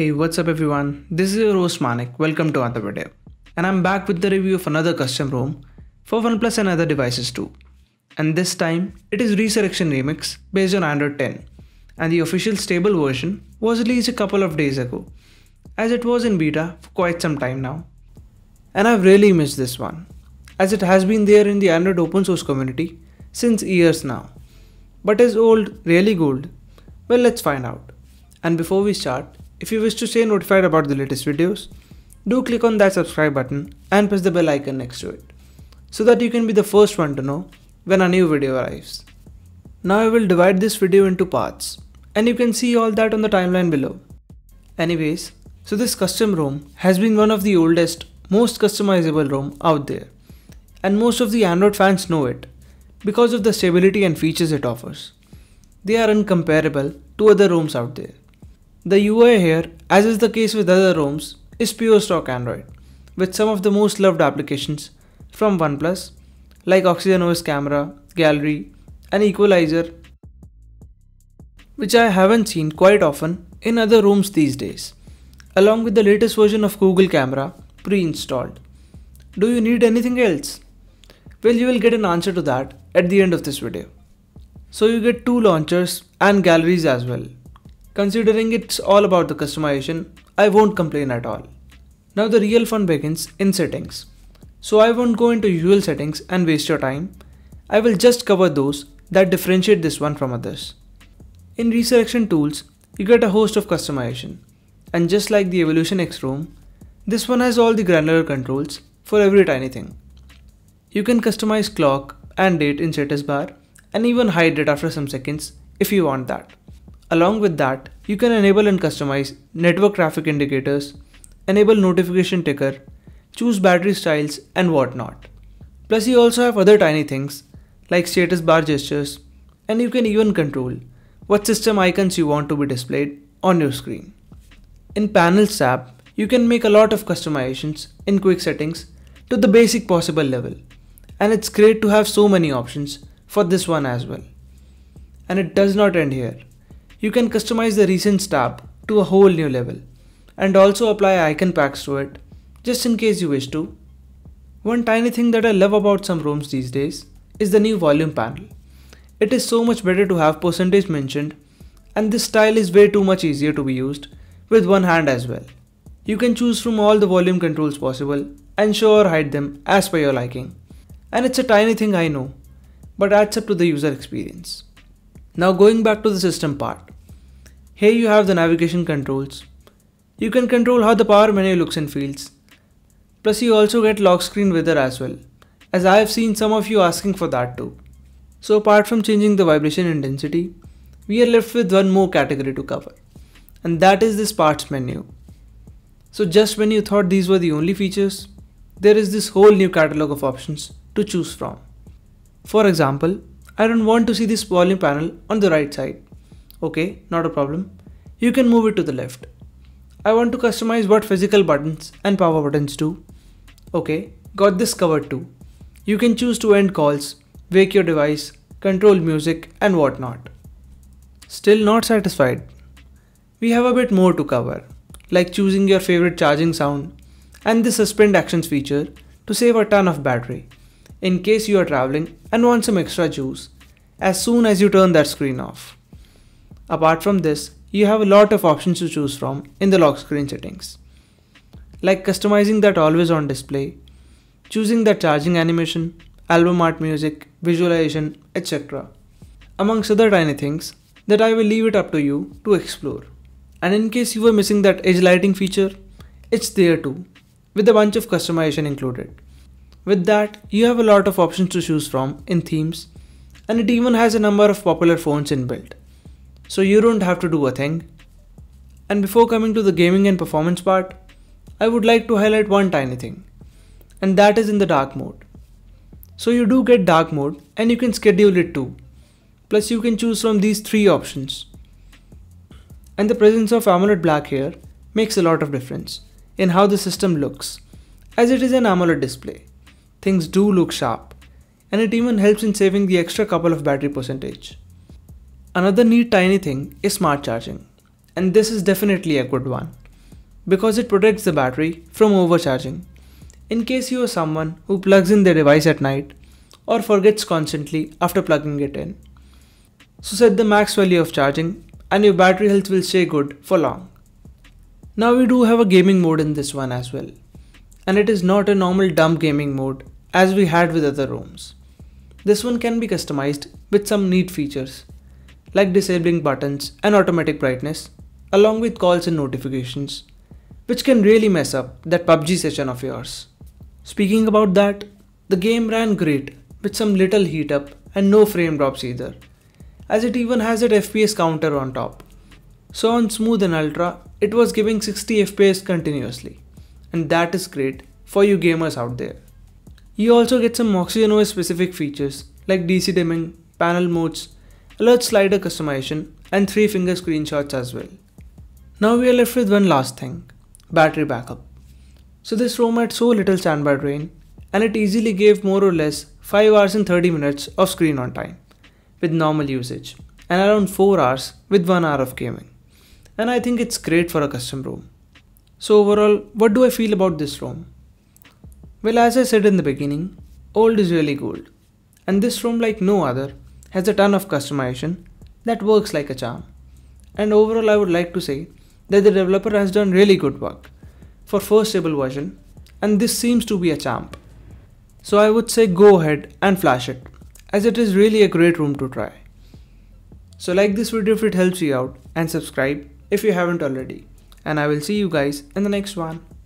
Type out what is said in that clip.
Hey, what's up everyone? This is your host Manik. Welcome to another video. And I'm back with the review of another custom ROM for OnePlus and other devices too. And this time, it is Resurrection Remix based on Android 10. And the official stable version was released a couple of days ago, as it was in beta for quite some time now. And I've really missed this one, as it has been there in the Android open source community since years now. But is old really gold? Well, let's find out. And before we start, if you wish to stay notified about the latest videos, do click on that subscribe button and press the bell icon next to it so that you can be the first one to know when a new video arrives. Now I will divide this video into parts and you can see all that on the timeline below. Anyways, so this custom ROM has been one of the oldest, most customizable ROM out there and most of the Android fans know it because of the stability and features it offers. They are incomparable to other ROMs out there. The UI here, as is the case with other ROMs, is pure stock Android, with some of the most loved applications from OnePlus, like Oxygen OS camera, gallery, and equalizer, which I haven't seen quite often in other rooms these days, along with the latest version of Google Camera pre-installed. Do you need anything else? Well, you will get an answer to that at the end of this video. So you get two launchers and galleries as well. Considering it's all about the customization, I won't complain at all. Now the real fun begins in settings. So I won't go into usual settings and waste your time. I will just cover those that differentiate this one from others. In reselection tools, you get a host of customization. And just like the Evolution X room, this one has all the granular controls for every tiny thing. You can customize clock and date in status bar and even hide it after some seconds if you want that. Along with that, you can enable and customize network traffic indicators, enable notification ticker, choose battery styles and whatnot. Plus you also have other tiny things like status bar gestures and you can even control what system icons you want to be displayed on your screen. In Panels tab, you can make a lot of customizations in quick settings to the basic possible level and it's great to have so many options for this one as well. And it does not end here. You can customize the recent tab to a whole new level and also apply icon packs to it just in case you wish to. One tiny thing that I love about some rooms these days is the new volume panel. It is so much better to have percentage mentioned and this style is way too much easier to be used with one hand as well. You can choose from all the volume controls possible and show or hide them as per your liking. And it's a tiny thing I know, but adds up to the user experience. Now going back to the system part. Here you have the navigation controls. You can control how the power menu looks and feels. Plus you also get lock screen weather as well, as I have seen some of you asking for that too. So apart from changing the vibration intensity, we are left with one more category to cover, and that is this parts menu. So just when you thought these were the only features, there is this whole new catalog of options to choose from. For example, I don't want to see this volume panel on the right side. Okay, not a problem. You can move it to the left. I want to customize what physical buttons and power buttons do. Okay, got this covered too. You can choose to end calls, wake your device, control music and whatnot. Still not satisfied? We have a bit more to cover, like choosing your favorite charging sound and the suspend actions feature to save a ton of battery in case you are traveling and want some extra juice as soon as you turn that screen off. Apart from this, you have a lot of options to choose from in the lock screen settings. Like customizing that always on display, choosing the charging animation, album art music, visualization, etc. Amongst other tiny things that I will leave it up to you to explore. And in case you were missing that edge lighting feature, it's there too, with a bunch of customization included. With that, you have a lot of options to choose from in themes, and it even has a number of popular phones inbuilt so you don't have to do a thing. And before coming to the gaming and performance part, I would like to highlight one tiny thing, and that is in the dark mode. So you do get dark mode and you can schedule it too. Plus you can choose from these three options. And the presence of AMOLED black here makes a lot of difference in how the system looks. As it is an AMOLED display, things do look sharp and it even helps in saving the extra couple of battery percentage. Another neat tiny thing is smart charging. And this is definitely a good one because it protects the battery from overcharging. In case you are someone who plugs in their device at night or forgets constantly after plugging it in. So set the max value of charging and your battery health will stay good for long. Now we do have a gaming mode in this one as well. And it is not a normal dumb gaming mode as we had with other ROMs. This one can be customized with some neat features like disabling buttons and automatic brightness along with calls and notifications which can really mess up that PUBG session of yours. Speaking about that, the game ran great with some little heat up and no frame drops either as it even has an FPS counter on top. So on smooth and ultra it was giving 60 FPS continuously and that is great for you gamers out there. You also get some OxygenOS specific features like DC dimming, panel modes alert slider customization and 3 finger screenshots as well. Now we are left with one last thing, battery backup. So this ROM had so little standby drain and it easily gave more or less 5 hours and 30 minutes of screen on time with normal usage and around 4 hours with 1 hour of gaming. And I think it's great for a custom ROM. So overall, what do I feel about this ROM? Well, as I said in the beginning, old is really gold. And this ROM like no other has a ton of customization that works like a charm. And overall I would like to say that the developer has done really good work for first stable version and this seems to be a champ. So I would say go ahead and flash it as it is really a great room to try. So like this video if it helps you out and subscribe if you haven't already and I will see you guys in the next one.